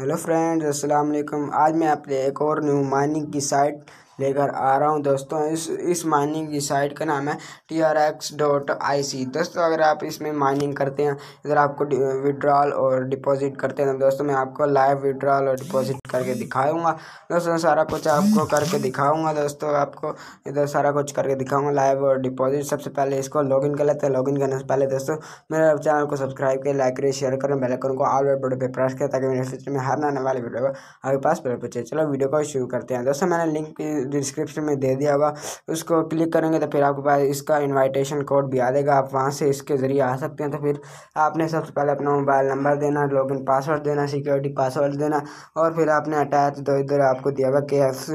hello friends अस्सलाम वालेकुम आज मैं आपके एक और न्यू माइनिंग की साइट लेकर आ रहा हूँ दोस्तों इस इस माइनिंग की साइट का नाम है T R X dot I C दोस्तों अगर आप इसमें माइनिंग करते हैं इधर आपको विड्रॉल और डिपॉजिट करते हैं तो दोस्तों मैं आपको लाइव विड्रॉल और डिपॉजिट करके दिखाऊंगा दोस्तों सारा कुछ आपको करके दिखाऊंगा दोस्तों आपको इधर सारा कुछ करके दिखाऊंगा लाइव और डिपॉजिट सबसे पहले इसको लॉगिन कर लेते हैं लॉगिन करने से पहले दोस्तों मेरे चैनल को सब्सक्राइब करें लाइक करें शेयर करें बेल आइकन को ऑल वेट बटन पे प्रेस करें ताकि मेरे फ्यूचर में हर आने वाले वीडियो आपके पास पहुंचे चलो वीडियो को शुरू करते हैं दोस्तों मैंने लिंक डिस्क्रिप्शन में दे दिया हुआ उसको क्लिक करेंगे तो फिर आपके पास इसका इनविटेशन कोड भी आ जाएगा आप वहाँ से इसके ज़रिए आ सकते हैं तो फिर आपने सबसे पहले अपना मोबाइल नंबर देना लॉगिन पासवर्ड देना सिक्योरिटी पासवर्ड देना और फिर आपने अटैच तो इधर आपको दिया हुआ के एफ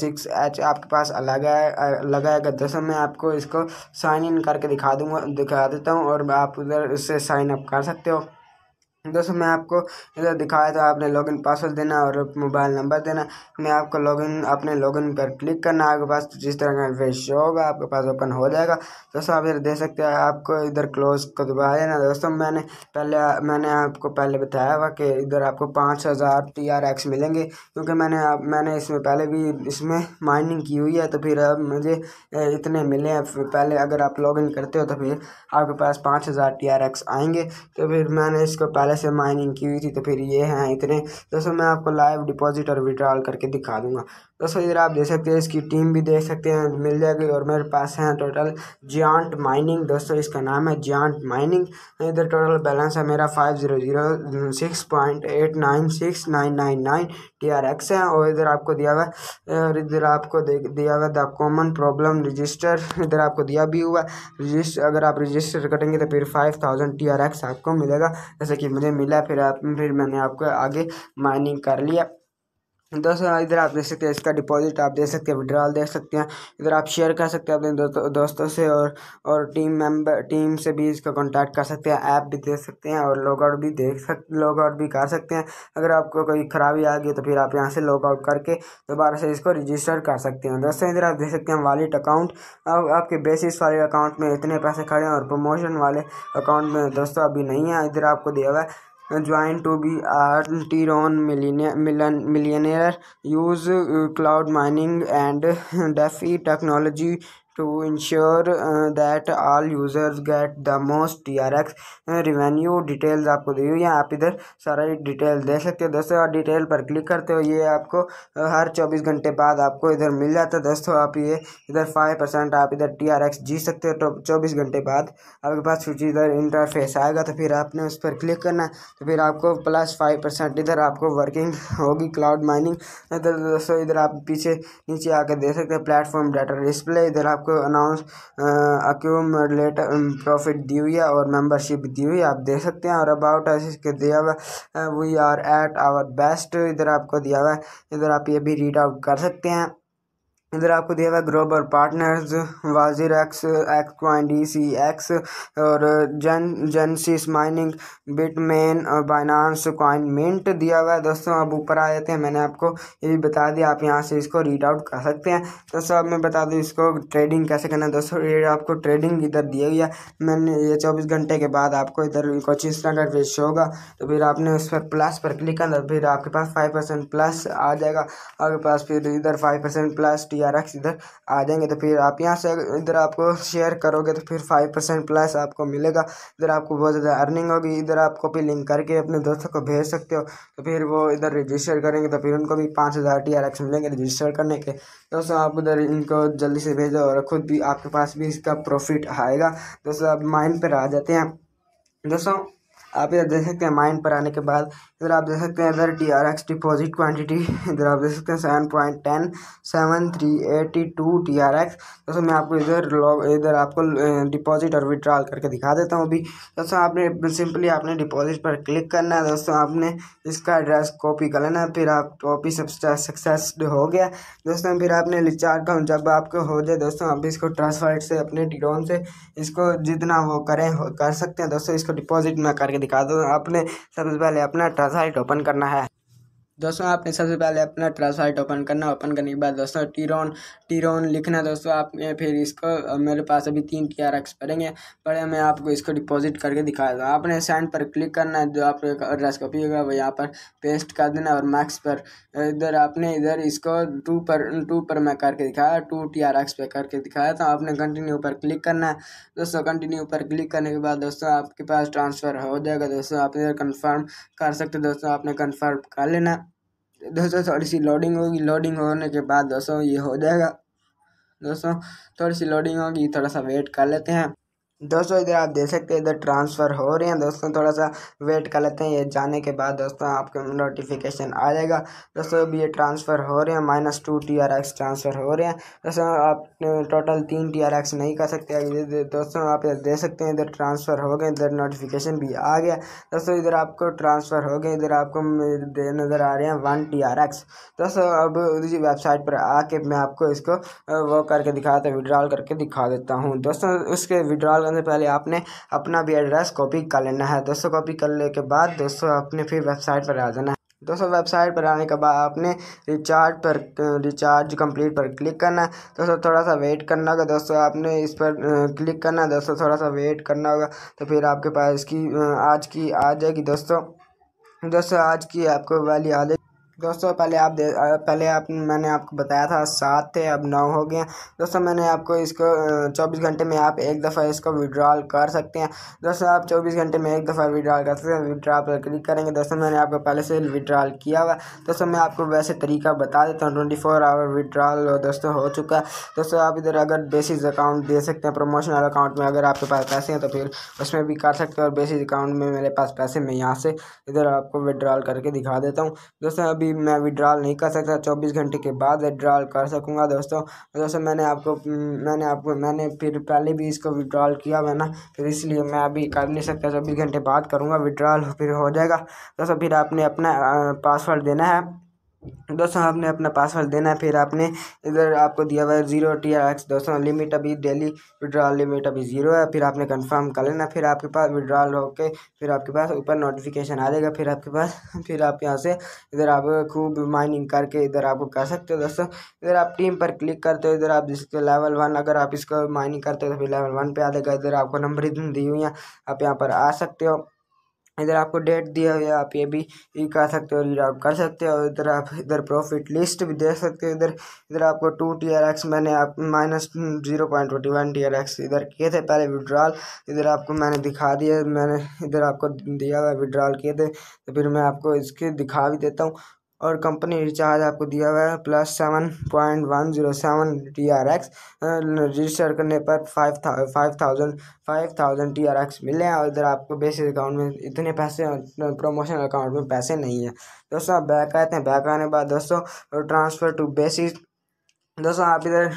सिक्स एच आपके पास लगाया लगाएगा दस मैं आपको इसको साइन इन करके दिखा दूँगा दिखा देता हूँ और आप उधर इससे साइन अप कर सकते हो दोस्तों मैं आपको इधर दिखाया था आपने लॉगिन पासवर्ड देना और मोबाइल नंबर देना मैं आपको लॉगिन अपने लॉगिन पर क्लिक करना आपके पास तो जिस तरह का इंटरफेस शो होगा आपके पास ओपन हो जाएगा दोस्तों आप इधर दे सकते हैं आपको इधर क्लोज को दबा देना दोस्तों मैंने पहले मैंने आपको पहले बताया हुआ कि इधर आपको पाँच हज़ार टी आर एक्स मिलेंगे क्योंकि मैंने आप मैंने इसमें पहले भी इसमें माइनिंग की हुई है तो फिर अब मुझे इतने मिले हैं पहले अगर आप लॉगिन करते हो तो फिर आपके पास पाँच हज़ार टी आर एक्स आएंगे तो फिर मैंने इसको पहले से माइनिंग की हुई थी तो फिर ये हैं इतने दोस्तों मैं आपको लाइव डिपॉजिट और विड्रॉल करके दिखा दूंगा दोस्तों इधर आप देख सकते हैं इसकी टीम भी देख सकते हैं मिल जाएगी और मेरे पास है टोटल जियांट माइनिंग दोस्तों इसका नाम है जियांट माइनिंग इधर टोटल बैलेंस है मेरा five zero zero six point eight nine six nine nine nine T R X है और इधर आपको दिया हुआ और इधर आपको दिया हुआ द कॉमन प्रॉब्लम रजिस्टर इधर आपको दिया भी हुआ रजिस्टर अगर आप रजिस्टर करेंगे तो फिर five thousand T R X आपको मिलेगा जैसे कि मुझे मिला फिर आप फिर मैंने आपको आगे माइनिंग कर लिया दोस्तों हाँ, इधर आप देख सकते हैं इसका डिपॉजिट आप देख सकते हैं विड्रॉल देख सकते हैं इधर आप शेयर कर सकते हैं अपने दोस्तों दोस्तों से और और टीम मेंबर टीम से भी इसका कांटेक्ट कर सकते हैं ऐप भी देख सकते हैं और लॉग आउट भी देख सक लॉग आउट भी कर सकते हैं अगर आपको कोई खराबी आ गई तो फिर आप यहाँ से लॉग आउट करके दोबारा से इसको रजिस्टर कर सकते हैं दोस्तों इधर आप देख सकते हैं वालेट अकाउंट अब आपके बेसिस वाले अकाउंट में इतने पैसे खड़े हैं और प्रमोशन वाले अकाउंट में दोस्तों अभी नहीं है इधर आपको दिया हुआ है Joined to be a ron millionaire, use uh, cloud mining and DeFi technology to ensure uh, that all users get the most TRX uh, revenue details आपको दी हुई है आप इधर सारा डिटेल दे सकते हो दोस्तों और डिटेल पर क्लिक करते हो ये आपको uh, हर चौबीस घंटे बाद आपको इधर मिल जाता है दोस्तों आप ये इधर फाइव परसेंट आप इधर टी आर एक्स जीत सकते हो तो चौबीस घंटे बाद आपके पास कुछ इधर इंटरफेस आएगा तो फिर आपने उस पर क्लिक करना है तो फिर आपको प्लस फाइव परसेंट इधर आपको वर्किंग होगी क्लाउड माइनिंग इधर दोस्तों इधर आप पीछे नीचे आकर दे सकते हैं प्लेटफॉर्म डाटा डिस्प्ले इधर आप आपको अनाउंस अक्यूमलेट प्रॉफिट दी हुई है और मेंबरशिप दी हुई है आप देख सकते हैं और अबाउट इसके दिया हुआ है we are at our best इधर आपको दिया हुआ है इधर आप ये भी रीड आउट कर सकते हैं इधर आपको दिया हुआ ग्रोबर और partners WazirX X coin D C X और जन जेनसिस माइनिंग बिटमेन और बाइनांस क्वाइन मिंट दिया हुआ है दोस्तों अब ऊपर आ जाते हैं मैंने आपको ये भी बता दिया आप यहाँ से इसको रीड आउट कर सकते हैं तो अब मैं बता दूँ इसको ट्रेडिंग कैसे करना है दोस्तों ये आपको ट्रेडिंग इधर दिया गया मैंने ये चौबीस घंटे के बाद आपको इधर कुछ इस तरह का फेस होगा तो फिर आपने उस पर प्लस पर क्लिक करना तो फिर आपके पास फाइव परसेंट प्लस आ जाएगा आपके पास फिर इधर five percent plus T R X इधर आ जाएंगे तो फिर आप यहाँ से इधर आपको शेयर करोगे तो फिर फाइव परसेंट प्लस आपको मिलेगा इधर आपको बहुत ज़्यादा अर्निंग होगी इधर आप कॉपी लिंक करके अपने दोस्तों को भेज सकते हो तो फिर वो इधर रजिस्टर करेंगे तो फिर उनको भी पाँच हज़ार टी आर एक्स मिलेंगे रजिस्टर करने के दोस्तों आप उधर इनको जल्दी से भेजो और खुद भी आपके पास भी इसका प्रॉफिट आएगा दोस्तों आप माइंड पर आ जाते हैं दोस्तों आप इधर देख सकते हैं माइन पर आने के बाद इधर आप देख सकते हैं इधर D R X deposit quantity इधर आप देख सकते हैं seven point ten seven three eighty two D R X दोस्तों मैं आपको इधर लॉग इधर आपको डिपॉजिट और विड्रॉल करके दिखा देता हूँ अभी दोस्तों आपने सिंपली आपने डिपॉजिट पर क्लिक करना है दोस्तों आपने इसका एड्रेस कॉपी कर लेना फिर आप कॉपी सक्सेस हो गया दोस्तों फिर आपने रिचार्ज का जब आपको हो जाए दोस्तों आप इसको ट्रांसफर से अपने डिटोन से इसको जितना वो करें हो कर सकते हैं दोस्तों इसको डिपॉजिट में करके दिखाता हूँ आपने सबसे पहले अपना ट्रांसलेट ओपन करना है दोस्तों आपने सबसे पहले अपना ट्रांसलाइट ओपन करना ओपन करने के बाद दोस्तों टीरोन टीरोन लिखना दोस्तों आपने फिर इसको मेरे पास अभी तीन टी आर एक्स पड़ेंगे पड़े मैं आपको इसको डिपॉजिट करके दिखा था आपने सेंड पर क्लिक करना है जो आपको एड्रेस कॉपी होगा वो यहाँ पर पेस्ट कर देना और मैक्स पर इधर आपने इधर इसको टू पर टू पर मैं करके दिखाया टू टी आर एक्स पर करके दिखाया तो आपने कंटिन्यू पर क्लिक करना है दोस्तों कंटिन्यू पर क्लिक करने के बाद दोस्तों आपके पास ट्रांसफ़र हो जाएगा दोस्तों आप इधर कन्फर्म कर सकते दोस्तों आपने कन्फर्म कर लेना दोस्तों थोड़ी सी लोडिंग होगी लोडिंग होने के बाद दोस्तों ये हो जाएगा दोस्तों थोड़ी सी लोडिंग होगी थोड़ा सा वेट कर लेते हैं दोस्तों इधर आप देख सकते हैं इधर ट्रांसफ़र हो रहे हैं दोस्तों थोड़ा सा वेट कर लेते हैं ये जाने के बाद दोस्तों आपको नोटिफिकेशन आ जाएगा दोस्तों अभी ये ट्रांसफ़र हो रहे हैं minus two T R X transfer हो रहे हैं दोस्तों आप टोटल तीन टी आर एक्स नहीं कर सकते दोस्तों आप देख सकते हैं इधर ट्रांसफ़र हो गए इधर नोटिफिकेशन भी आ गया दोस्तों इधर आपको ट्रांसफ़र हो गए इधर आपको नज़र आ रहे हैं वन टी आर एक्स दोस्तों अब उसी वेबसाइट पर आके मैं आपको इसको वो करके दिखाता विड्रॉल करके दिखा देता हूँ दोस्तों उसके विड्रॉल करने से पहले आपने अपना भी एड्रेस कॉपी कर लेना है दोस्तों कॉपी करने के बाद दोस्तों अपने फिर वेबसाइट पर आ जाना है दोस्तों वेबसाइट पर आने के बाद आपने रिचार्ज पर रिचार्ज कंप्लीट पर क्लिक करना है दोस्तों थोड़ा सा वेट करना होगा दोस्तों आपने इस पर क्लिक करना है दोस्तों थोड़ा सा वेट करना होगा तो फिर आपके पास इसकी आज की आ जाएगी दोस्तों दोस्तों आज की आपको वाली आ जाएगी दोस्तों पहले आप दे पहले आप मैंने आपको बताया था सात थे अब नौ हो गए दोस्तों मैंने आपको इसको चौबीस घंटे में आप एक दफ़ा इसको विड्रॉल कर सकते हैं दोस्तों आप चौबीस घंटे में एक दफ़ा विड्रॉल कर सकते हैं विड्रॉल पर क्लिक करेंगे दोस्तों मैंने आपको पहले से विड्रॉल किया हुआ दोस्तों मैं आपको वैसे तरीका बता देता हूँ ट्वेंटी फोर आवर विड्रॉल दोस्तों हो चुका है दोस्तों आप इधर अगर बेसिस अकाउंट दे सकते हैं प्रमोशनल अकाउंट में अगर आपके पास पैसे हैं तो फिर उसमें भी कर सकते हैं और बेसिस अकाउंट में मेरे पास पैसे मैं यहाँ से इधर आपको विड्रॉल करके दिखा देता हूँ दोस्तों अभी भी मैं विड्रॉल नहीं कर सकता चौबीस घंटे के बाद विड्रॉल कर सकूँगा दोस्तों दोस्तों मैंने आपको मैंने आपको मैंने फिर पहले भी इसको विड्रॉल किया हुआ ना फिर इसलिए मैं अभी कर नहीं सकता चौबीस घंटे बाद करूँगा विड्रॉल फिर हो जाएगा दोस्तों फिर आपने अपना पासवर्ड देना है दोस्तों आपने अपना पासवर्ड देना है फिर आपने इधर आपको दिया हुआ है जीरो टी आर एक्स दोस्तों लिमिट अभी डेली विड्रॉल लिमिट अभी जीरो है फिर आपने कंफर्म कर लेना फिर आपके पास विड्रॉल होके फिर आपके पास ऊपर नोटिफिकेशन आ जाएगा फिर आपके पास फिर आप यहाँ से इधर आप खूब माइनिंग करके इधर आपको कर सकते हो दोस्तों इधर आप टीम पर क्लिक करते हो इधर आप जिसके लेवल वन अगर आप इसको माइनिंग करते हो तो फिर लेवल वन पर आ जाएगा इधर आपको नंबर दी हुई है आप यहाँ पर आ सकते हो इधर आपको डेट दिया हुआ है आप ये भी कर सकते हो रीड कर सकते हो इधर आप इधर प्रॉफिट लिस्ट भी देख सकते हो इधर इधर आपको टू टी आर एक्स मैंने आप minus zero point twenty one T R X इधर किए थे पहले विड्रॉल इधर आपको मैंने दिखा दिया मैंने इधर आपको दिया हुआ विड्रॉल किए थे तो फिर मैं आपको इसके दिखा भी देता हूँ और कंपनी रिचार्ज आपको दिया हुआ है plus seven point one zero seven T R X register करने पर फाइव था five thousand five thousand T R X मिले हैं और इधर आपको बेसिक अकाउंट में इतने पैसे प्रमोशन अकाउंट में पैसे नहीं हैं दोस्तों आप बैक आते हैं बैक आने के बाद दोस्तों ट्रांसफ़र टू बेसिस दोस्तों आप इधर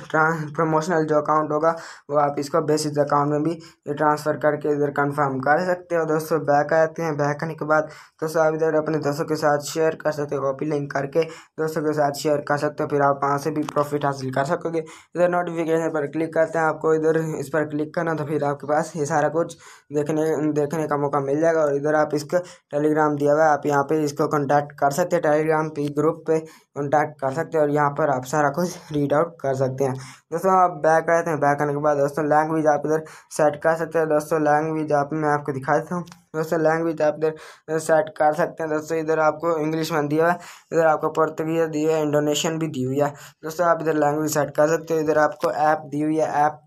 प्रमोशनल जो अकाउंट होगा वो आप इसको बेसिस अकाउंट में भी ट्रांसफ़र करके इधर कंफर्म कर सकते हो दोस्तों बैक आते हैं बैक आने के बाद दोस्तों आप इधर अपने दोस्तों के साथ शेयर कर सकते हो कॉपी लिंक करके दोस्तों के साथ शेयर कर सकते हो फिर आप वहाँ से भी प्रॉफिट हासिल कर सकोगे इधर नोटिफिकेशन पर क्लिक करते हैं आपको इधर इस पर क्लिक करना तो फिर आपके पास ये सारा कुछ देखने देखने का मौका मिल जाएगा और इधर आप इसका टेलीग्राम दिया हुआ है आप यहाँ पर इसको कॉन्टैक्ट कर सकते हो टेलीग्राम पे ग्रुप पर कॉन्टैक्ट कर सकते हो और यहाँ पर आप सारा कुछ रीड रीड आउट कर सकते हैं दोस्तों आप बैक आए थे बैक आने के बाद दोस्तों लैंग्वेज आप इधर सेट कर सकते हैं दोस्तों लैंग्वेज आप मैं आपको दिखा देता हूँ दोस्तों लैंग्वेज आप इधर सेट uh, कर सकते हैं दोस्तों इधर आपको इंग्लिश में दिया हुआ है इधर आपको पुर्तगीज दी हुई है इंडोनेशियन भी दी हुई है दोस्तों आप इधर लैंग्वेज सेट कर सकते हो इधर आपको ऐप दी हुई है ऐप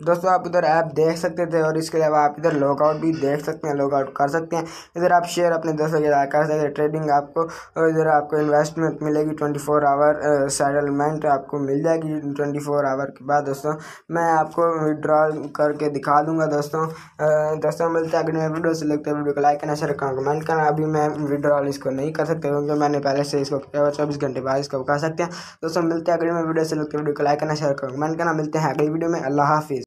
दोस्तों आप इधर ऐप देख सकते थे और इसके अलावा आप इधर लॉकआउट भी देख सकते हैं लॉकआउट कर सकते हैं इधर आप शेयर अपने दोस्तों के साथ कर सकते हैं ट्रेडिंग आपको और इधर आपको इन्वेस्टमेंट मिलेगी ट्वेंटी फोर आवर सेटलमेंट आपको मिल जाएगी ट्वेंटी फोर आवर के बाद दोस्तों मैं आपको विड्रॉ करके दिखा दूंगा दोस्तों दोस्तों मिलते हैं अगले वीडियो से लगता है वीडियो को लाइक करना शेयर करना कमेंट करना अभी मैं विड्रॉल इसको नहीं कर सकता क्योंकि मैंने पहले से इसको किया हुआ चौबीस घंटे बाद इसको कर सकते हैं दोस्तों मिलते हैं अगले वीडियो से लगता है वीडियो को लाइक करना शेयर करना कमेंट करना मिलते हैं अगली वीडियो में अल्लाह हाफिज़